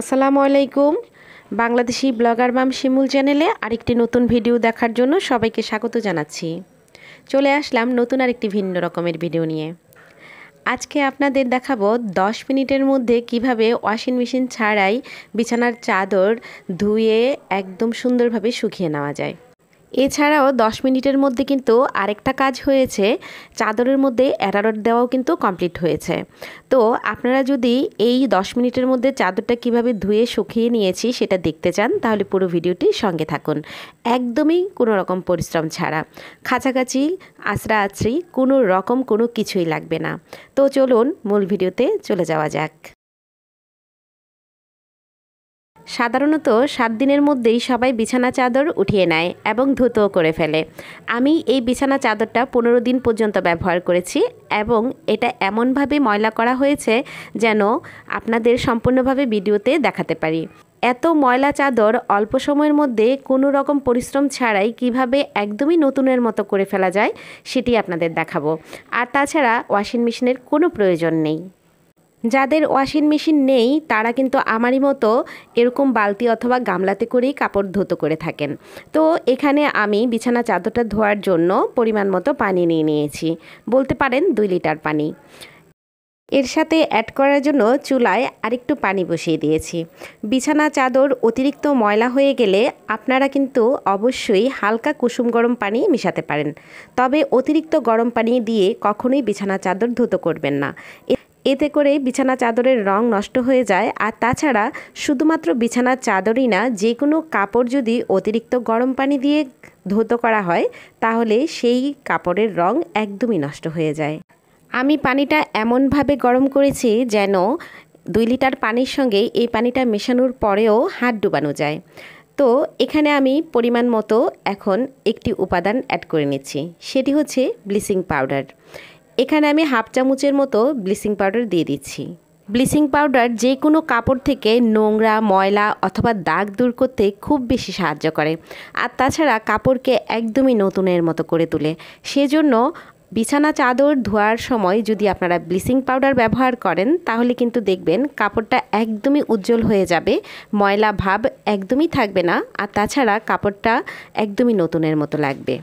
আসসালামু আলাইকুম বাংলাদেশি ব্লগার মাম শিমুল চ্যানেলে আরেকটি নতুন ভিডিও দেখার জন্য সবাইকে স্বাগত জানাচ্ছি চলে আসলাম নতুন আরেকটি ভিন্ন রকমের ভিডিও নিয়ে আজকে আপনাদের দেখাবো 10 মিনিটের মধ্যে কিভাবে ওয়াশিং মেশিন ছাড়াই বিছানার চাদর ধুয়ে একদম সুন্দরভাবে শুকিয়ে নেওয়া যায় এছাড়াও 10 মিনিটের মধ্যে কিন্তু আরেকটা কাজ হয়েছে চাদরের মধ্যে অ্যারারট দেওয়াও কিন্তু কমপ্লিট হয়েছে তো আপনারা যদি এই 10 মিনিটের মধ্যে চাদরটা কিভাবে ধুয়ে শুকিয়ে নিয়েছি সেটা দেখতে চান তাহলে পুরো ভিডিওটি সঙ্গে থাকুন একদমই কোনো রকম পরিশ্রম ছাড়া খাঁচাকাচি আশ্রা আছড়ি কোনো রকম কোনো কিছুই লাগবে না তো চলুন মূল ভিডিওতে চলে যাওয়া যাক সাধারণত সাত দিনের মধ্যেই সবাই বিছানা চাদর উঠিয়ে নেয় এবং ধুতও করে ফেলে আমি এই বিছানা চাদরটা পনেরো দিন পর্যন্ত ব্যবহার করেছি এবং এটা এমনভাবে ময়লা করা হয়েছে যেন আপনাদের সম্পূর্ণভাবে ভিডিওতে দেখাতে পারি এত ময়লা চাদর অল্প সময়ের মধ্যে কোনো রকম পরিশ্রম ছাড়াই কিভাবে একদমই নতুনের মতো করে ফেলা যায় সেটি আপনাদের দেখাবো আর তাছাড়া ওয়াশিং মেশিনের কোনো প্রয়োজন নেই যাদের ওয়াশিং মেশিন নেই তারা কিন্তু আমারই মতো এরকম বালতি অথবা গামলাতে করেই কাপড় ধুতো করে থাকেন তো এখানে আমি বিছানা চাদরটা ধোয়ার জন্য পরিমাণ মতো পানি নিয়ে নিয়েছি বলতে পারেন দুই লিটার পানি এর সাথে অ্যাড করার জন্য চুলায় আরেকটু পানি বসিয়ে দিয়েছি বিছানা চাদর অতিরিক্ত ময়লা হয়ে গেলে আপনারা কিন্তু অবশ্যই হালকা কুসুম গরম পানি মেশাতে পারেন তবে অতিরিক্ত গরম পানি দিয়ে কখনোই বিছানা চাদর ধুতো করবেন না এতে করে বিছানা চাদরের রং নষ্ট হয়ে যায় আর তাছাড়া শুধুমাত্র বিছানার চাদরই না যে কোনো কাপড় যদি অতিরিক্ত গরম পানি দিয়ে ধৌত করা হয় তাহলে সেই কাপড়ের রং একদমই নষ্ট হয়ে যায় আমি পানিটা এমনভাবে গরম করেছি যেন দুই লিটার পানির সঙ্গে এই পানিটা মেশানোর পরেও হাত ডুবানো যায় তো এখানে আমি পরিমাণ মতো এখন একটি উপাদান অ্যাড করে নিচ্ছি সেটি হচ্ছে ব্লিচিং পাউডার এখানে আমি হাফ চামচের মতো ব্লিচিং পাউডার দিয়ে দিচ্ছি ব্লিচিং পাউডার যে কোনো কাপড় থেকে নোংরা ময়লা অথবা দাগ দূর করতে খুব বেশি সাহায্য করে আর তাছাড়া কাপড়কে একদমই নতুনের মতো করে তোলে সেজন্য বিছানা চাদর ধোয়ার সময় যদি আপনারা ব্লিচিং পাউডার ব্যবহার করেন তাহলে কিন্তু দেখবেন কাপড়টা একদমই উজ্জ্বল হয়ে যাবে ময়লা ভাব একদমই থাকবে না আর তাছাড়া কাপড়টা একদমই নতুনের মতো লাগবে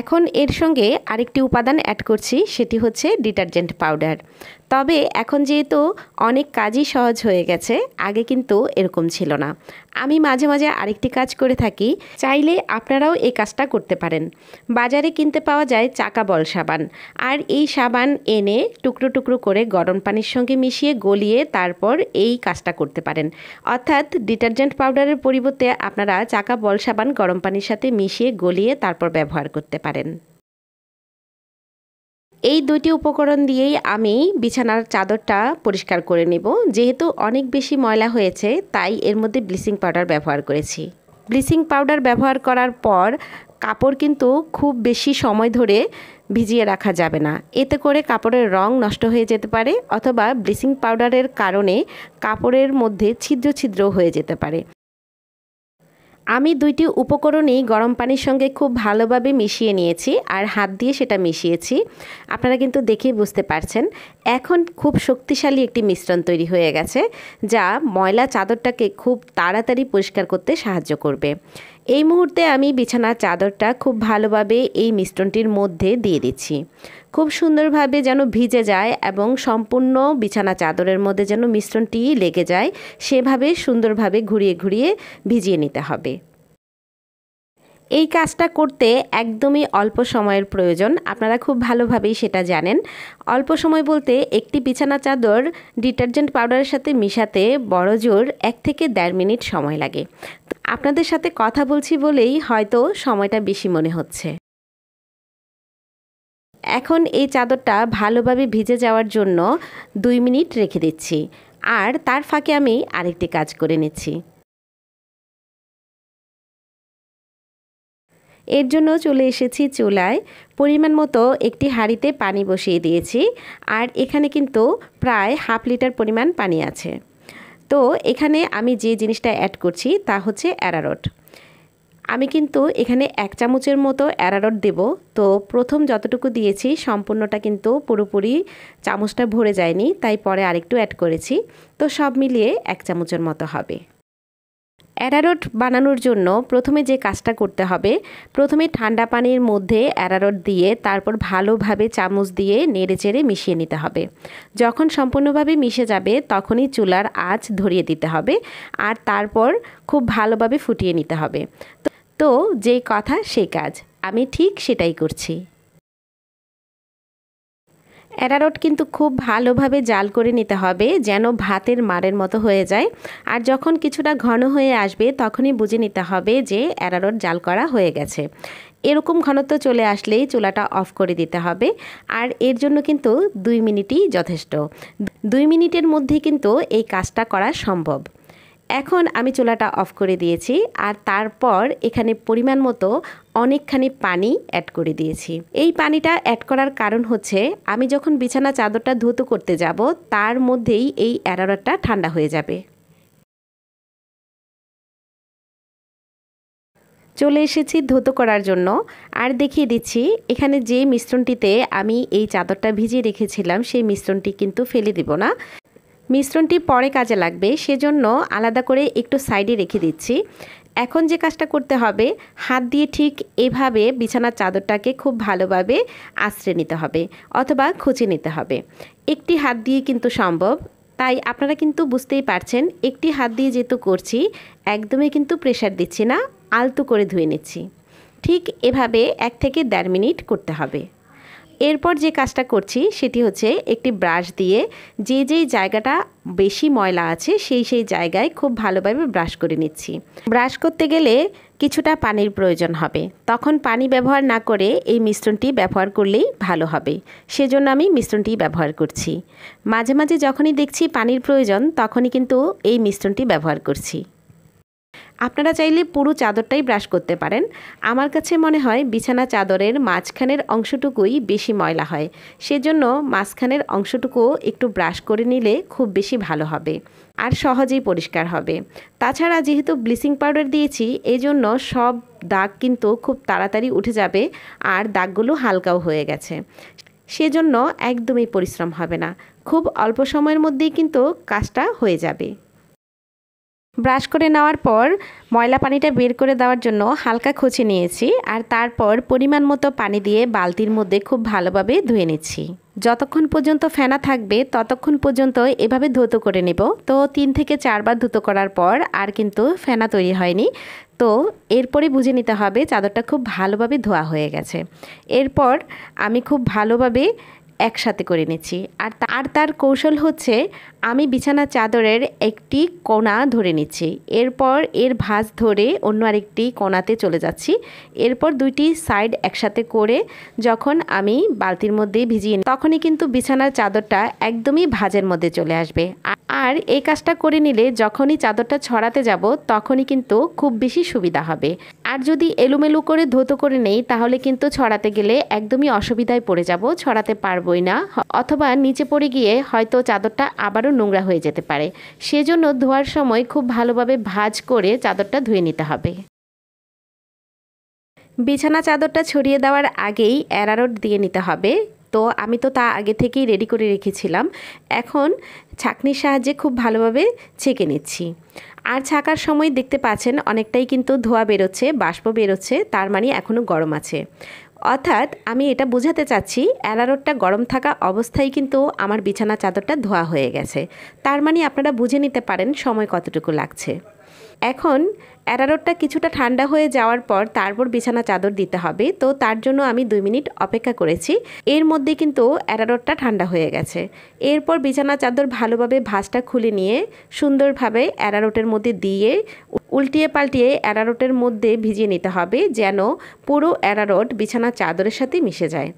এখন এর সঙ্গে আরেকটি উপাদান অ্যাড করছি সেটি হচ্ছে ডিটারজেন্ট পাউডার তবে এখন যেহেতু অনেক কাজই সহজ হয়ে গেছে আগে কিন্তু এরকম ছিল না আমি মাঝে মাঝে আরেকটি কাজ করে থাকি চাইলে আপনারাও এই কাজটা করতে পারেন বাজারে কিনতে পাওয়া যায় চাকা বল সাবান আর এই সাবান এনে টুকরো টুকরো করে গরম পানির সঙ্গে মিশিয়ে গলিয়ে তারপর এই কাজটা করতে পারেন অর্থাৎ ডিটারজেন্ট পাউডারের পরিবর্তে আপনারা চাকা বল সাবান গরম পানির সাথে মিশিয়ে গলিয়ে তারপর ব্যবহার করতে পারেন এই দুটি উপকরণ দিয়েই আমি বিছানার চাদরটা পরিষ্কার করে নেব যেহেতু অনেক বেশি ময়লা হয়েছে তাই এর মধ্যে ব্লিচিং পাউডার ব্যবহার করেছি ব্লিচিং পাউডার ব্যবহার করার পর কাপড় কিন্তু খুব বেশি সময় ধরে ভিজিয়ে রাখা যাবে না এতে করে কাপড়ের রং নষ্ট হয়ে যেতে পারে অথবা ব্লিচিং পাউডারের কারণে কাপড়ের মধ্যে ছিদ্র ছিদ্র হয়ে যেতে পারে আমি দুইটি উপকরণই গরম পানির সঙ্গে খুব ভালোভাবে মিশিয়ে নিয়েছি আর হাত দিয়ে সেটা মিশিয়েছি আপনারা কিন্তু দেখেই বুঝতে পারছেন এখন খুব শক্তিশালী একটি মিশ্রণ তৈরি হয়ে গেছে যা ময়লা চাদরটাকে খুব তাড়াতাড়ি পরিষ্কার করতে সাহায্য করবে এই মুহূর্তে আমি বিছানার চাদরটা খুব ভালোভাবে এই মিশ্রণটির মধ্যে দিয়ে দিচ্ছি খুব সুন্দরভাবে যেন ভিজে যায় এবং সম্পূর্ণ বিছানা চাদরের মধ্যে যেন মিশ্রণটি লেগে যায় সেভাবে সুন্দরভাবে ঘুরিয়ে ঘুরিয়ে ভিজিয়ে নিতে হবে এই কাজটা করতে একদমই অল্প সময়ের প্রয়োজন আপনারা খুব ভালোভাবেই সেটা জানেন অল্প সময় বলতে একটি বিছানা চাদর ডিটারজেন্ট পাউডারের সাথে মিশাতে বড় জোর এক থেকে দেড় মিনিট সময় লাগে আপনাদের সাথে কথা বলছি বলেই হয়তো সময়টা বেশি মনে হচ্ছে এখন এই চাদরটা ভালোভাবে ভিজে যাওয়ার জন্য দুই মিনিট রেখে দিচ্ছি আর তার ফাঁকে আমি আরেকটি কাজ করে নিচ্ছি এর জন্য চলে এসেছি চুলায় পরিমাণ মতো একটি হাঁড়িতে পানি বসিয়ে দিয়েছি আর এখানে কিন্তু প্রায় হাফ লিটার পরিমাণ পানি আছে তো এখানে আমি যে জিনিসটা অ্যাড করছি তা হচ্ছে অ্যারারোট আমি কিন্তু এখানে এক চামচের মতো অ্যারারট দেব তো প্রথম যতটুকু দিয়েছি সম্পূর্ণটা কিন্তু পুরোপুরি চামচটা ভরে যায়নি তাই পরে আরেকটু অ্যাড করেছি তো সব মিলিয়ে এক চামচের মতো হবে অ্যারারোট বানানোর জন্য প্রথমে যে কাজটা করতে হবে প্রথমে ঠান্ডা পানির মধ্যে অ্যারারট দিয়ে তারপর ভালোভাবে চামচ দিয়ে নেড়েচেড়ে মিশিয়ে নিতে হবে যখন সম্পূর্ণভাবে মিশে যাবে তখনই চুলার আঁচ ধরিয়ে দিতে হবে আর তারপর খুব ভালোভাবে ফুটিয়ে নিতে হবে তো তো যে কথা সে কাজ আমি ঠিক সেটাই করছি অ্যারারোট কিন্তু খুব ভালোভাবে জাল করে নিতে হবে যেন ভাতের মারের মতো হয়ে যায় আর যখন কিছুটা ঘন হয়ে আসবে তখনই বুঝে নিতে হবে যে অ্যারারোট জাল করা হয়ে গেছে এরকম ঘনত্ব চলে আসলেই চুলাটা অফ করে দিতে হবে আর এর জন্য কিন্তু দুই মিনিটই যথেষ্ট দুই মিনিটের মধ্যে কিন্তু এই কাজটা করা সম্ভব এখন আমি চুলাটা অফ করে দিয়েছি আর তারপর এখানে পরিমাণ মতো অনেকখানি পানি অ্যাড করে দিয়েছি এই পানিটা অ্যাড করার কারণ হচ্ছে আমি যখন বিছানা চাদরটা ধুতো করতে যাব তার মধ্যেই এই অ্যারারটা ঠান্ডা হয়ে যাবে চলে এসেছি ধুতো করার জন্য আর দেখিয়ে দিচ্ছি এখানে যে মিশ্রণটিতে আমি এই চাদরটা ভিজিয়ে রেখেছিলাম সেই মিশ্রণটি কিন্তু ফেলে দিব না মিশ্রণটি পরে কাজে লাগবে সেজন্য আলাদা করে একটু সাইডে রেখে দিচ্ছি এখন যে কাজটা করতে হবে হাত দিয়ে ঠিক এভাবে বিছানার চাদরটাকে খুব ভালোভাবে আশ্রে নিতে হবে অথবা খুঁজে নিতে হবে একটি হাত দিয়ে কিন্তু সম্ভব তাই আপনারা কিন্তু বুঝতেই পারছেন একটি হাত দিয়ে যেহেতু করছি একদমই কিন্তু প্রেশার দিচ্ছি না আলতো করে ধুয়ে নিচ্ছি ঠিক এভাবে এক থেকে দেড় মিনিট করতে হবে এরপর যে কাজটা করছি সেটি হচ্ছে একটি ব্রাশ দিয়ে যে যেই জায়গাটা বেশি ময়লা আছে সেই সেই জায়গায় খুব ভালোভাবে ব্রাশ করে নিচ্ছি ব্রাশ করতে গেলে কিছুটা পানির প্রয়োজন হবে তখন পানি ব্যবহার না করে এই মিশ্রণটি ব্যবহার করলেই ভালো হবে সেজন্য আমি মিশ্রণটি ব্যবহার করছি মাঝে মাঝে যখনই দেখছি পানির প্রয়োজন তখনই কিন্তু এই মিশ্রণটি ব্যবহার করছি আপনারা চাইলে পুরো চাদরটাই ব্রাশ করতে পারেন আমার কাছে মনে হয় বিছানা চাদরের মাঝখানের অংশটুকুই বেশি ময়লা হয় সেজন্য মাঝখানের অংশটুকুও একটু ব্রাশ করে নিলে খুব বেশি ভালো হবে আর সহজেই পরিষ্কার হবে তাছাড়া যেহেতু ব্লিচিং পাউডার দিয়েছি এই জন্য সব দাগ কিন্তু খুব তাড়াতাড়ি উঠে যাবে আর দাগগুলো হালকাও হয়ে গেছে সেজন্য একদমই পরিশ্রম হবে না খুব অল্প সময়ের মধ্যেই কিন্তু কাজটা হয়ে যাবে ব্রাশ করে নেওয়ার পর ময়লা পানিটা বের করে দেওয়ার জন্য হালকা খুঁচে নিয়েছি আর তারপর পরিমাণ মতো পানি দিয়ে বালতির মধ্যে খুব ভালোভাবে ধুয়ে নিচ্ছি যতক্ষণ পর্যন্ত ফেনা থাকবে ততক্ষণ পর্যন্ত এভাবে ধুত করে নেব তো তিন থেকে চারবার ধুতো করার পর আর কিন্তু ফেনা তৈরি হয়নি তো এরপরে বুঝে নিতে হবে চাদরটা খুব ভালোভাবে ধোয়া হয়ে গেছে এরপর আমি খুব ভালোভাবে একসাথে করে নিচ্ছি আর আর তার কৌশল হচ্ছে আমি বিছানা চাদরের একটি কোনা ধরে নিচ্ছি এরপর এর ভাঁজ ধরে অন্য আরেকটি কোনাতে চলে যাচ্ছি এরপর দুইটি সাইড একসাথে করে যখন আমি বালতির মধ্যে ভিজিয়ে তখনই কিন্তু বিছানার চাদরটা একদমই ভাঁজের মধ্যে চলে আসবে এই কাজটা করে নিলে যখনই চাদরটা ছড়াতে যাব তখনই কিন্তু খুব বেশি সুবিধা হবে আর যদি এলুমেলু করে ধুতো করে নেই তাহলে কিন্তু ছড়াতে গেলে একদমই অসুবিধায় পড়ে যাব ছড়াতে পারবই না অথবা নিচে পড়ে গিয়ে হয়তো চাদরটা আবারও নোংরা হয়ে যেতে পারে সেজন্য ধোয়ার সময় খুব ভালোভাবে ভাজ করে চাদরটা ধুয়ে নিতে হবে বিছানা চাদরটা ছড়িয়ে দেওয়ার আগেই অ্যারারোট দিয়ে নিতে হবে তো আমি তো তা আগে থেকেই রেডি করে রেখেছিলাম এখন ছাকনির সাহায্যে খুব ভালোভাবে ছেঁকে নিচ্ছি আর ছাকার সময় দেখতে পাচ্ছেন অনেকটাই কিন্তু ধোয়া বেরোচ্ছে বাষ্প বেরোচ্ছে তার মানে এখনও গরম আছে অর্থাৎ আমি এটা বোঝাতে চাচ্ছি অ্যালারোটটা গরম থাকা অবস্থায় কিন্তু আমার বিছানা চাদরটা ধোয়া হয়ে গেছে তার মানে আপনারা বুঝে নিতে পারেন সময় কতটুকু লাগছে এখন অ্যারারোটটা কিছুটা ঠান্ডা হয়ে যাওয়ার পর তারপর বিছানা চাদর দিতে হবে তো তার জন্য আমি দুই মিনিট অপেক্ষা করেছি এর মধ্যে কিন্তু অ্যারারোটটা ঠান্ডা হয়ে গেছে এরপর বিছানা চাদর ভালোভাবে ভাঁজটা খুলে নিয়ে সুন্দরভাবে অ্যারারোটের মধ্যে দিয়ে উল্টিয়ে পাল্টিয়ে অ্যারারোটের মধ্যে ভিজিয়ে নিতে হবে যেন পুরো অ্যারারোট বিছানা চাদরের সাথে মিশে যায়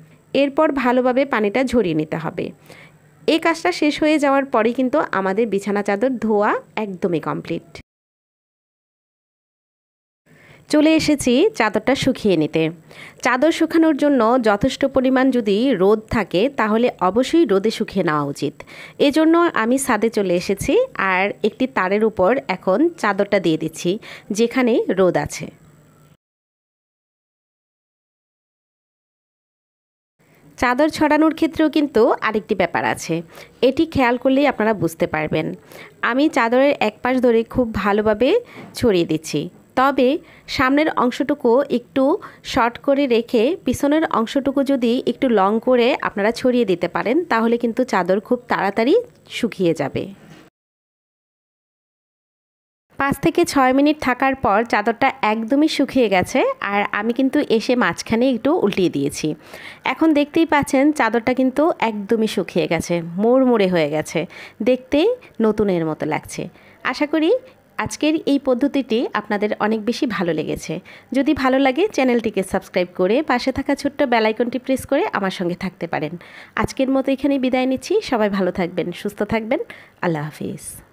এরপর ভালোভাবে পানিটা ঝরিয়ে নিতে হবে এই কাজটা শেষ হয়ে যাওয়ার পরে কিন্তু আমাদের বিছানা চাদর ধোয়া একদমই কমপ্লিট চলে এসেছি চাদরটা শুকিয়ে নিতে চাদর শুকানোর জন্য যথেষ্ট পরিমাণ যদি রোদ থাকে তাহলে অবশ্যই রোদে শুকিয়ে নেওয়া উচিত এজন্য আমি ছাদে চলে এসেছি আর একটি তারের উপর এখন চাদরটা দিয়ে দিচ্ছি যেখানে রোদ আছে চাদর ছড়ানোর ক্ষেত্রেও কিন্তু আরেকটি ব্যাপার আছে এটি খেয়াল করলেই আপনারা বুঝতে পারবেন আমি চাদরের এক পাশ ধরে খুব ভালোভাবে ছড়িয়ে দিচ্ছি তবে সামনের অংশটুকু একটু শর্ট করে রেখে পিছনের অংশটুকু যদি একটু লং করে আপনারা ছড়িয়ে দিতে পারেন তাহলে কিন্তু চাদর খুব তাড়াতাড়ি শুকিয়ে যাবে পাঁচ থেকে ছয় মিনিট থাকার পর চাদরটা একদমই শুকিয়ে গেছে আর আমি কিন্তু এসে মাঝখানে একটু উল্টিয়ে দিয়েছি এখন দেখতেই পাচ্ছেন চাদরটা কিন্তু একদমই শুকিয়ে গেছে মোড়মোড়ে হয়ে গেছে দেখতে নতুনের মতো লাগছে আশা করি আজকের এই পদ্ধতিটি আপনাদের অনেক বেশি ভালো লেগেছে যদি ভালো লাগে চ্যানেলটিকে সাবস্ক্রাইব করে পাশে থাকা ছোট্ট বেলাইকনটি প্রেস করে আমার সঙ্গে থাকতে পারেন আজকের মতো এখানে বিদায় নিচ্ছি সবাই ভালো থাকবেন সুস্থ থাকবেন আল্লাহ হাফিজ